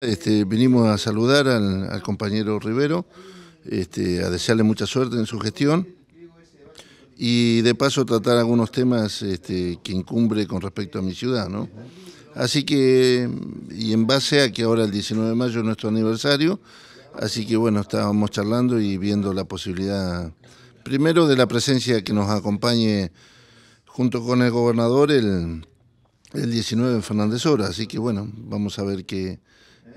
Este, vinimos a saludar al, compañero Rivero, este, a desearle mucha suerte en su gestión y de paso tratar algunos temas este, que incumbre con respecto a mi ciudad. ¿no? Así que, y en base a que ahora el 19 de mayo es nuestro aniversario, así que bueno, estábamos charlando y viendo la posibilidad, primero de la presencia que nos acompañe junto con el gobernador el, el 19 en Fernández Sora, así que bueno, vamos a ver qué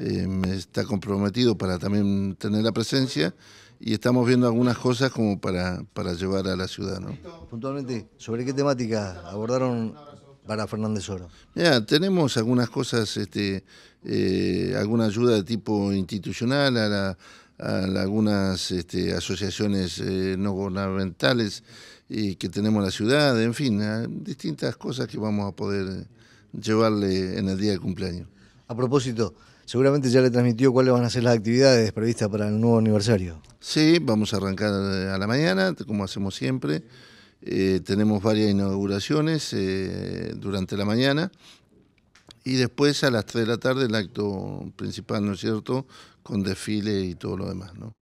eh, está comprometido para también tener la presencia y estamos viendo algunas cosas como para, para llevar a la ciudad. ¿no? Puntualmente, ¿sobre qué temática abordaron para Fernández Oro? Ya, tenemos algunas cosas, este, eh, alguna ayuda de tipo institucional a, algunas este, asociaciones eh, no gubernamentales que tenemos en la ciudad, en fin, distintas cosas que vamos a poder llevarle en el día de cumpleaños. A propósito, seguramente ya le transmitió cuáles van a ser las actividades previstas para el nuevo aniversario. Sí, vamos a arrancar eh, a la mañana, como hacemos siempre. Eh, tenemos varias inauguraciones eh, durante la mañana y después a las 3 de la tarde el acto principal, ¿no es cierto?, con desfile y todo lo demás, ¿no?